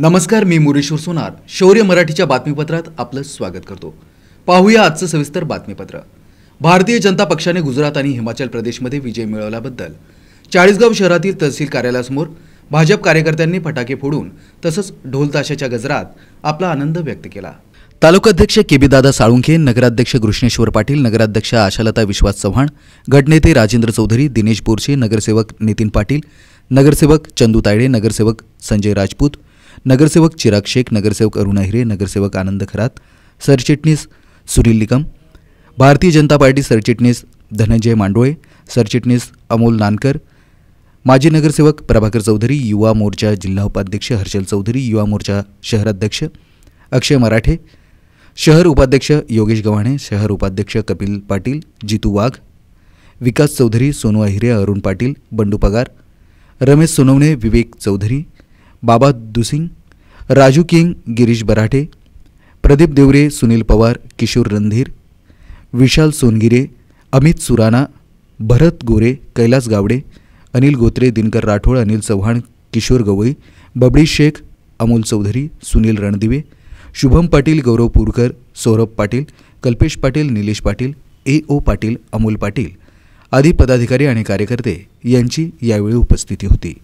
नमस्कार मी मुरेश्वर सोनार शौर्य मराठीच्या बातमीपत्रात आपलं स्वागत करतो पाहूया आजचं सविस्तर बातमीपत्र भारतीय जनता पक्षाने गुजरात आणि हिमाचल प्रदेशमध्ये विजय मिळवल्याबद्दल चाळीसगाव शहरातील तहसील कार्यालयासमोर भाजप कार्यकर्त्यांनी फटाके फोडून तसंच ढोलताशाच्या गजरात आपला आनंद व्यक्त केला तालुकाध्यक्ष के बी दादा साळुंखे नगराध्यक्ष कृष्णेश्वर पाटील नगराध्यक्ष आशालता विश्वास चव्हाण गटनेते राजेंद्र चौधरी दिनेश बोरसे नगरसेवक नितीन पाटील नगरसेवक चंदू तायडे नगरसेवक संजय राजपूत नगरसेवक चिराग शेख नगरसेवक अरुण अहिरे नगरसेवक आनंद खरात सरचिटणीस सुनील निकम भारतीय जनता पार्टी सरचिटणीस धनंजय मांडोळे सरचिटणीस अमोल नानकर माजी नगरसेवक प्रभाकर चौधरी युवा मोर्चा जिल्हा उपाध्यक्ष हर्षल चौधरी युवा मोर्चा शहराध्यक्ष अक्षय मराठे शहर उपाध्यक्ष योगेश गव्हाणे शहर उपाध्यक्ष कपिल पाटील जितू वाघ विकास चौधरी सोनू अहिरे अरुण पाटील बंडू पगार Ramesh Sonawane Vivek Chaudhari Baba Dusing Raju King Girish Barathe Pradeep Deore Sunil Pawar Kishor Randhir Vishal Songire Amit Surana Bharat Gore Kailas Gawade Anil Gotre Dinkar Rathod Anil Chavan Kishor Gawai Babdi Shaikh Amol Chaudhari Sunil Randive Shubham Patil Gaurav Purkar Saurabh Patil Kalpesh Patil Nilesh Patil A O Patil Amol Patil आदी पदाधिकारी आणि कार्यकर्ते यांची यावेळी उपस्थिती होती